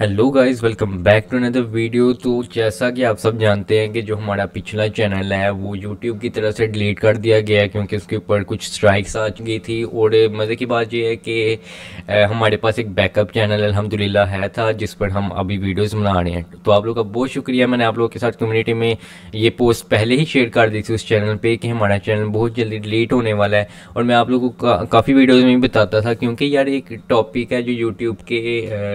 hello guys welcome back to another video तो जैसा कि आप सब जानते हैं कि जो हमारा पिछला चैनल है वो यूट्यूब की तरफ से डिलीट कर दिया गया है क्योंकि उसके ऊपर कुछ स्ट्राइक्स आ चुकी थी और मज़े की बात ये है कि हमारे पास एक बैकअप चैनल अल्हम्दुलिल्लाह है था जिस पर हम अभी वीडियोस बना रहे हैं तो आप लोग का बहुत शुक्रिया मैंने आप लोगों के साथ कम्युनिटी में ये पोस्ट पहले ही शेयर कर दी थी उस चैनल पर कि हमारा चैनल बहुत जल्दी डिलीट होने वाला है और मैं आप लोगों को काफ़ी वीडियोज़ में भी बताता था क्योंकि यार एक टॉपिक है जो यूट्यूब के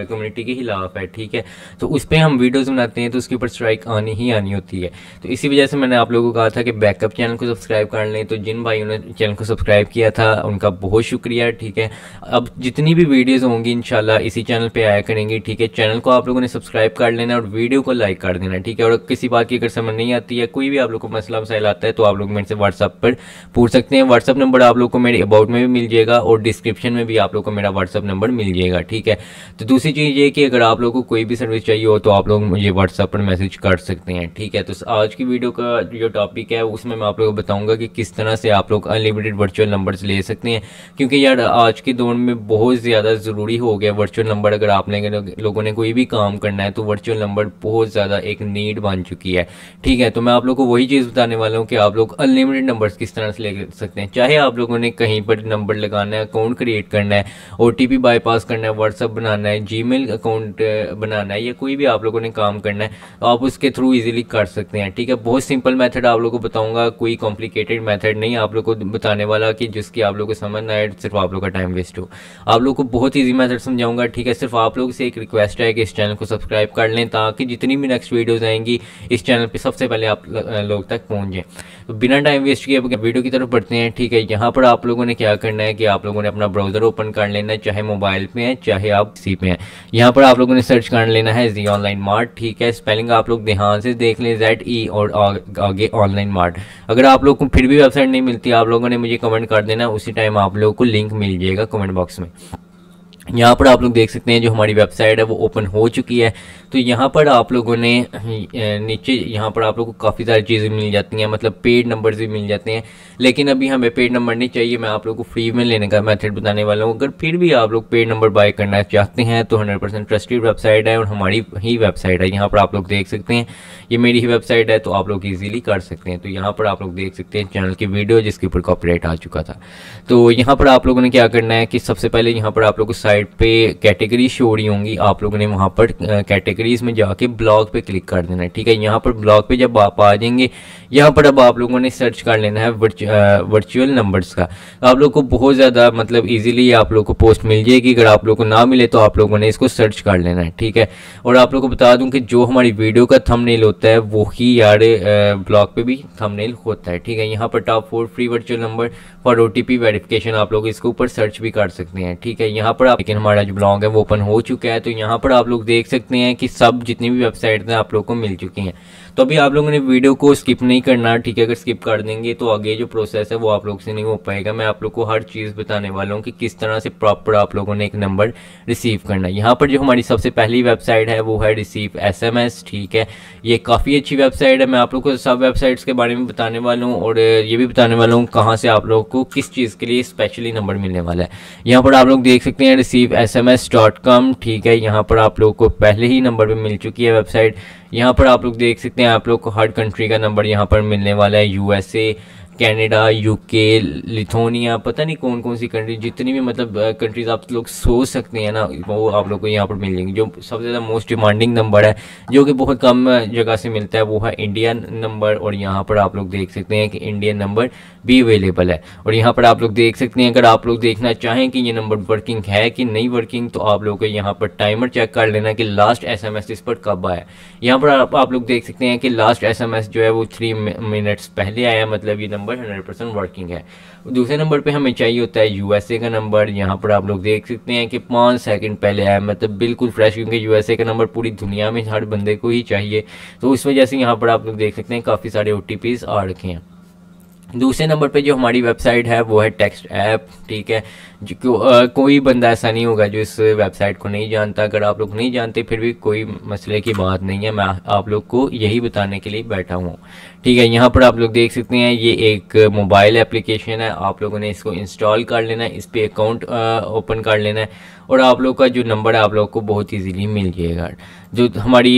कम्युनिटी के खिलाफ ऑफ है ठीक है तो उस पर हम वीडियोज बनाते हैं तो उसके ऊपर स्ट्राइक आनी ही आनी होती है तो इसी वजह से मैंने आप लोगों को कहा था कि बैकअप चैनल को सब्सक्राइब कर लें तो जिन भाइयों ने चैनल को सब्सक्राइब किया था उनका बहुत शुक्रिया ठीक है अब जितनी भी वीडियोज़ होंगी इन इसी चैनल पर आया करेंगी ठीक है चैनल को आप लोगों ने सब्सक्राइब कर लेना और वीडियो को लाइक कर देना ठीक है और किसी बात की अगर समझ नहीं आती है कोई भी आप लोग को मसला मसाइल आता है तो आप लोग मेरे से व्हाट्सअप पर पूछ सकते हैं व्हाट्सअप नंबर आप लोग को मेरे अबाउट में भी मिल जाएगा और डिस्क्रिप्शन में भी आप लोग को मेरा व्हाट्सअप नंबर मिल जाएगा ठीक है तो दूसरी चीज़ ये कि अगर आप आप लोगों को कोई भी सर्विस चाहिए हो तो आप लोग मुझे व्हाट्सअप पर मैसेज कर सकते हैं ठीक है तो आज की वीडियो का जो टॉपिक है उसमें मैं आप लोगों को बताऊंगा कि किस तरह से आप लोग अनलिमिटेड वर्चुअल नंबर्स ले सकते हैं क्योंकि यार आज के दौर में बहुत ज़्यादा ज़रूरी हो गया वर्चुअल नंबर अगर आप लोगों ने कोई भी काम करना है तो वर्चुअल नंबर बहुत ज़्यादा एक नीड बन चुकी है ठीक है तो मैं आप लोग को वही चीज़ बताने वाला हूँ कि आप लोग अनलिमिटेड नंबर किस तरह से ले सकते हैं चाहे आप लोगों ने कहीं पर नंबर लगाना है अकाउंट क्रिएट करना है ओ बाईपास करना है व्हाट्सअप बनाना है जी अकाउंट बनाना है या कोई भी आप लोगों ने काम करना है आप उसके थ्रू इजीली कर सकते हैं ठीक है बहुत सिंपल मेथड आप लोगों को बताऊंगा कोई कॉम्प्लिकेटेड मेथड नहीं आप लोगों को बताने वाला कि जिसकी आप लोगों को समझ ना आए सिर्फ आप लोग का टाइम वेस्ट हो आप लोग को बहुत ईजी मैथड समझाऊंगा ठीक है सिर्फ आप लोग से एक रिक्वेस्ट है कि इस चैनल को सब्सक्राइब कर लें ताकि जितनी भी नेक्स्ट वीडियोज़ आएंगी इस चैनल पर सबसे पहले आप लोग तक पहुँच जाए तो बिना टाइम वेस्ट किए वीडियो की तरफ बढ़ते हैं ठीक है यहाँ पर आप लोगों ने क्या करना है कि आप लोगों ने अपना ब्राउज़र ओपन कर लेना है चाहे मोबाइल पे है चाहे आप सी पे हैं यहाँ पर आप लोगों ने आपने सर्च कर लेना है जी ऑनलाइन मार्ट ठीक है स्पेलिंग आप लोग ध्यान से देख लें जेड ई e और आगे ऑनलाइन मार्ट अगर आप लोग को फिर भी वेबसाइट नहीं मिलती आप लोगों ने मुझे कमेंट कर देना उसी टाइम आप लोगों को लिंक मिल जाएगा कमेंट बॉक्स में यहाँ पर आप लोग देख सकते हैं जो हमारी वेबसाइट है वो ओपन हो चुकी है तो यहाँ पर आप लोगों ने नीचे यहाँ पर आप लोगों को काफ़ी सारी चीज़ें मिल जाती हैं मतलब पेड नंबर भी मिल जाते हैं लेकिन अभी हमें पेड नंबर नहीं चाहिए मैं आप लोगों को फ्री में लेने का मेथड बताने वाला हूँ अगर फिर भी आप लोग पेड नंबर बाय करना चाहते हैं तो हंड्रेड परसेंट ट्रस्टेड वेबसाइट है और हमारी ही वेबसाइट है यहाँ पर आप लोग देख सकते हैं ये मेरी ही वेबसाइट है तो आप लोग ईजिली कर सकते हैं तो यहाँ पर आप लोग देख सकते हैं चैनल की वीडियो जिसके ऊपर कॉपरेट आ चुका था तो यहाँ पर आप लोगों ने क्या करना है कि सबसे पहले यहाँ पर आप लोग को साइड पे कैटेगरी शो हो रही होंगी आप लोगों ने वहाँ पर कैटेगरीज में जाके ब्लॉग पे क्लिक कर देना है ठीक है यहाँ पर ब्लॉग पे जब आप आ जाएंगे यहाँ पर अब आप लोगों ने सर्च कर लेना है वर्चुअल नंबर्स का आप लोग को बहुत ज़्यादा मतलब ईजिली आप लोग को पोस्ट मिल जाएगी अगर आप लोग को ना मिले तो आप लोगों ने इसको सर्च कर लेना है ठीक है और आप लोग को बता दूँ कि जो हमारी वीडियो का थम होता है वो ही यार ब्लॉग पर भी थम होता है ठीक है यहाँ पर top four free virtual number for O T verification आप लोग इसके ऊपर सर्च भी कर सकते हैं ठीक है यहाँ पर आप लेकिन हमारा जो ब्लॉग है वो ओपन हो चुका है तो यहाँ पर आप लोग देख सकते हैं कि सब जितनी भी वेबसाइट हैं आप लोग को मिल चुकी हैं तो अभी आप लोगों ने वीडियो को स्किप नहीं करना ठीक है अगर स्किप कर देंगे तो आगे जो प्रोसेस है वो आप लोग से नहीं हो पाएगा मैं आप लोग को हर चीज़ बताने वाला हूँ कि किस तरह से प्रॉपर आप लोगों ने एक नंबर रिसीव करना यहाँ पर जो हमारी सबसे पहली वेबसाइट है वो है रिसीव एसएमएस ठीक है ये काफ़ी अच्छी वेबसाइट है मैं आप लोग को सब वेबसाइट्स के बारे में बताने वाला हूँ और ये भी बताने वाला हूँ कहाँ से आप लोग को किस चीज़ के लिए स्पेशली नंबर मिलने वाला है यहाँ पर आप लोग देख सकते हैं receive S M S dot com ठीक है यहाँ पर आप लोग को पहले ही नंबर पे मिल चुकी है वेबसाइट यहाँ पर आप लोग देख सकते हैं आप लोग को हर कंट्री का नंबर यहाँ पर मिलने वाला है यूएसए कनाडा यूके लिथोनिया पता नहीं कौन कौन सी कंट्री जितनी भी मतलब कंट्रीज़ आप लोग सोच सकते हैं ना वो आप लोग को यहाँ पर मिल जाएंगे जो सबसे ज़्यादा मोस्ट डिमांडिंग नंबर है जो कि बहुत कम जगह से मिलता है वो है इंडियन नंबर और यहाँ पर आप लोग देख सकते हैं कि इंडियन नंबर भी अवेलेबल है और यहाँ पर आप लोग देख सकते हैं अगर आप लोग देखना चाहें कि ये नंबर वर्किंग है कि नहीं वर्किंग तो आप लोग को यहाँ पर टाइमर चेक कर लेना कि लास्ट एस एम एस इस पर कब आया यहाँ पर आप लोग देख सकते हैं कि लास्ट एस एम एस जो है वो थ्री मिनट्स पहले आया मतलब ये number number hundred percent working है दूसरे नंबर पे हमें चाहिए होता है यूएसए का नंबर यहाँ पर आप लोग देख सकते हैं कि पाँच सेकंड पहले आया मतलब बिल्कुल फ्रेश क्योंकि यू का नंबर पूरी दुनिया में हर बंदे को ही चाहिए तो उस वजह से यहाँ पर आप लोग देख सकते हैं काफ़ी सारे ओ आ रखे हैं दूसरे नंबर पे जो हमारी वेबसाइट है वो है टेक्स्ट ऐप ठीक है जो को, आ, कोई बंदा ऐसा नहीं होगा जो इस वेबसाइट को नहीं जानता अगर आप लोग नहीं जानते फिर भी कोई मसले की बात नहीं है मैं आप लोग को यही बताने के लिए बैठा हूँ ठीक है यहाँ पर आप लोग देख सकते हैं ये एक मोबाइल एप्लीकेशन है आप लोगों ने इसको इंस्टॉल कर लेना है इस पर अकाउंट ओपन कर लेना है और आप लोग का जो नंबर है आप लोग को बहुत ईजीली मिल जाएगा जो हमारी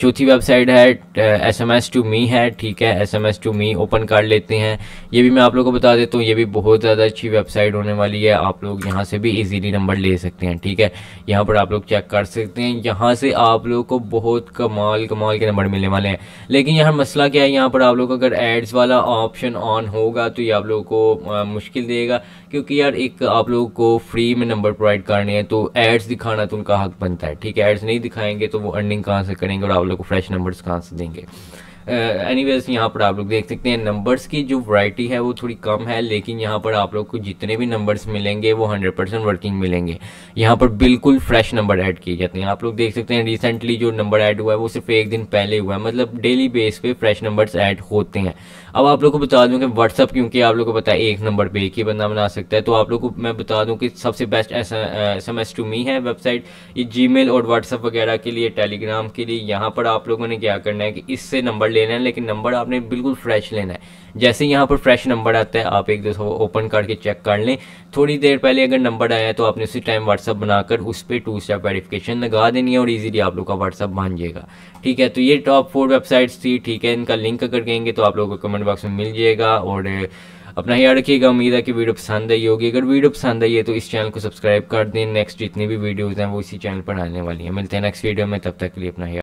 चौथी वेबसाइट है S M S to me है ठीक है S M S to me open कर लेते हैं ये भी मैं आप लोग को बता देता हूँ ये भी बहुत ज़्यादा अच्छी वेबसाइट होने वाली है आप लोग यहाँ से भी ईज़ीली नंबर ले सकते हैं ठीक है यहाँ पर आप लोग चेक कर सकते हैं यहाँ से आप लोग को बहुत कमाल कमाल के नंबर मिलने वाले हैं लेकिन यहाँ मसला क्या है यहाँ पर आप लोग अगर एड्स वाला ऑप्शन ऑन होगा तो ये आप लोग को मुश्किल देगा क्योंकि यार एक आप लोगों को फ्री में नंबर प्रोवाइड करने हैं तो एड्स दिखाना तो उनका हक बनता है ठीक है एड्स नहीं दिखाएंगे तो वो अर्निंग कहाँ से करेंगे और आप लोग को फ्रेश नंबर्स कहाँ से देंगे एनी uh, वेज यहाँ पर आप लोग देख सकते हैं नंबर्स की जो वैरायटी है वो थोड़ी कम है लेकिन यहाँ पर आप लोग को जितने भी नंबर्स मिलेंगे वो 100 परसेंट वर्किंग मिलेंगे यहाँ पर बिल्कुल फ्रेश नंबर ऐड किए जाते हैं आप लोग देख सकते हैं रिसेंटली जो नंबर ऐड हुआ है वो सिर्फ एक दिन पहले हुआ है मतलब डेली बेस पे फ्रेश नंबर्स ऐड होते हैं अब आप लोग को बता दूँ कि व्हाट्सअप क्योंकि आप लोग को पता है एक नंबर पर एक ही बंदा बना सकता है तो आप लोग को मैं बता दूँ कि सबसे best S M S to me है वेबसाइट ये जी और व्हाट्सअप वगैरह के लिए टेलीग्राम के लिए यहाँ पर आप लोगों ने क्या करना है कि इससे नंबर लेना है लेकिन नंबर आपने बिल्कुल फ्रेश लेना है जैसे ही यहाँ पर फ्रेश नंबर आता है आप एक दो ओपन करके चेक कर लें थोड़ी देर पहले अगर नंबर आया तो आपने उसी टाइम व्हाट्सअप बनाकर उस पर टू स्टेप वेरिफिकेशन लगा देनी है और इजीली आप लोग का व्हाट्सअप बन जाएगा ठीक है तो ये टॉप फोर वेबसाइट्स थी ठीक है इनका लिंक अगर कहेंगे तो आप लोगों को कमेंट बॉक्स में मिल जाएगा और अपना ख्याल रखिएगा उम्मीद है कि वीडियो पसंद आई होगी अगर वीडियो पसंद आई है तो इस चैनल को सब्सक्राइब कर दें नेक्स्ट जितनी भी वीडियोज़ हैं वो इसी चैनल पर आने वाली हैं मिलते हैं नेक्स्ट वीडियो में तब तक के लिए अपना